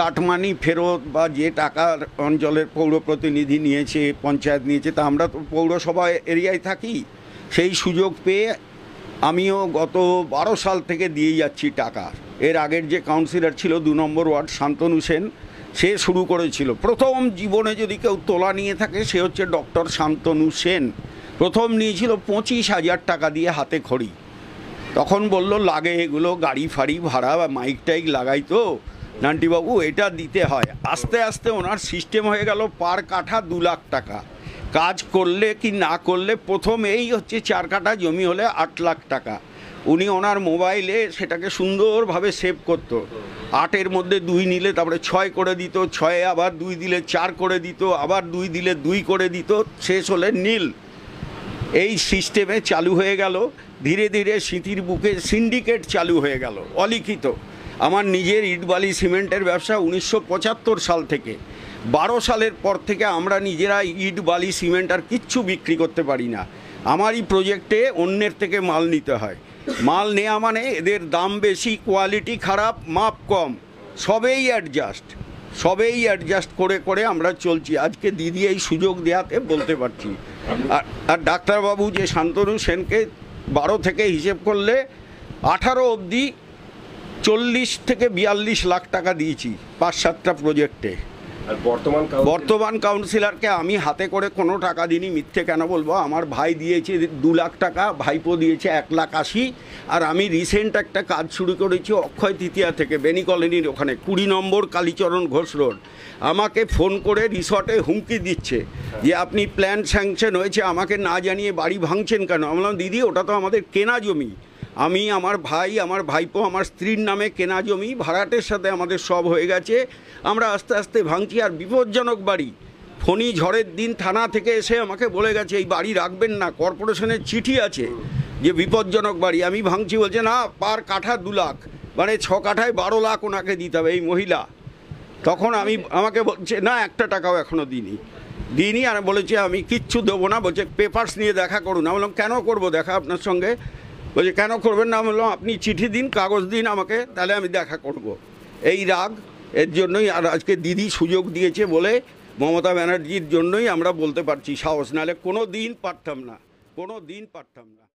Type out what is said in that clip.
Cut money ফেরত বা যে টাকা অঞ্চলের পৌর প্রতিনিধি নিয়েছে পঞ্চায়েত নিয়েছে তা আমরা তো পৌরসভা এরিয়ায় থাকি সেই সুযোগ পেয়ে আমিও গত বারো সাল থেকে দিয়ে যাচ্ছি টাকা এর আগের যে কাউন্সিলর ছিল দু নম্বর ওয়ার্ড শান্তনু সেন সে শুরু করেছিল প্রথম জীবনে যদি কেউ তোলা নিয়ে থাকে সে হচ্ছে ডক্টর শান্তনু সেন প্রথম নিয়েছিল পঁচিশ হাজার টাকা দিয়ে হাতে খড়ি তখন বলল লাগে এগুলো গাড়ি ফাড়ি ভাড়া বা মাইক টাইক লাগাই তো নান্টিবাবু এটা দিতে হয় আস্তে আস্তে ওনার সিস্টেম হয়ে গেল পার কাঠা দু লাখ টাকা কাজ করলে কি না করলে প্রথম এই হচ্ছে চার কাঠা জমি হলে আট লাখ টাকা উনি ওনার মোবাইলে সেটাকে সুন্দরভাবে সেভ করত আটের মধ্যে দুই নিলে তারপরে ছয় করে দিত ছয়ে আবার দুই দিলে চার করে দিত আবার দুই দিলে দুই করে দিত শেষ হলে নীল এই সিস্টেমে চালু হয়ে গেল ধীরে ধীরে স্মৃতির বুকে সিন্ডিকেট চালু হয়ে গেল অলিখিত আমার নিজের ইটবালি সিমেন্টের ব্যবসা উনিশশো সাল থেকে বারো সালের পর থেকে আমরা নিজেরা ইট বালি সিমেন্ট আর কিচ্ছু বিক্রি করতে পারি না আমার এই প্রজেক্টে অন্যের থেকে মাল নিতে হয় মাল নেওয়া মানে এদের দাম বেশি কোয়ালিটি খারাপ মাপ কম সবেই অ্যাডজাস্ট সবেই অ্যাডজাস্ট করে করে আমরা চলছি আজকে দিদি এই সুযোগ দেওয়াতে বলতে পারছি আর ডাক্তারবাবু যে শান্তনু সেনকে বারো থেকে হিসেব করলে আঠারো অবধি চল্লিশ থেকে বিয়াল্লিশ লাখ টাকা দিয়েছি পাঁচ সাতটা প্রজেক্টে বর্তমান বর্তমান কাউন্সিলরকে আমি হাতে করে কোনো টাকা দিইনি মিথ্যে কেন বলবো আমার ভাই দিয়েছে দু লাখ টাকা ভাইপো দিয়েছে এক লাখ আশি আর আমি রিসেন্ট একটা কাজ শুরু করেছি অক্ষয় তৃতীয়া থেকে বেনি কলোনির ওখানে কুড়ি নম্বর কালীচরণ ঘোষ রোড আমাকে ফোন করে রিসর্টে হুমকি দিচ্ছে যে আপনি প্ল্যান স্যাংশন হয়েছে আমাকে না জানিয়ে বাড়ি ভাঙছেন কেন আমি দিদি ওটা তো আমাদের কেনা জমি আমি আমার ভাই আমার ভাইপো আমার স্ত্রীর নামে কেনা জমি ভাড়াটের সাথে আমাদের সব হয়ে গেছে আমরা আস্তে আস্তে ভাঙছি আর বিপজ্জনক বাড়ি ফণি ঝড়ের দিন থানা থেকে এসে আমাকে বলে গেছে এই বাড়ি রাখবেন না কর্পোরেশনের চিঠি আছে যে বিপজ্জনক বাড়ি আমি ভাঙছি বলছে না পার কাঠা দু লাখ মানে ছ কাঠায় বারো লাখ ওনাকে দিতে হবে এই মহিলা তখন আমি আমাকে বলছে না একটা টাকাও এখনও দিনি দিইনি আর বলেছে আমি কিচ্ছু দেবো না বলছে পেপার্স নিয়ে দেখা করুন আমি বললাম কেন করবো দেখা আপনার সঙ্গে বলছে কেন করবেন না বললাম আপনি চিঠি দিন কাগজ দিন আমাকে তাহলে আমি দেখা করব। এই রাগ এর জন্যই আর আজকে দিদি সুযোগ দিয়েছে বলে মমতা ব্যানার্জির জন্যই আমরা বলতে পারছি সাহস নাহলে কোনো দিন পারতাম না কোনো দিন পারতাম না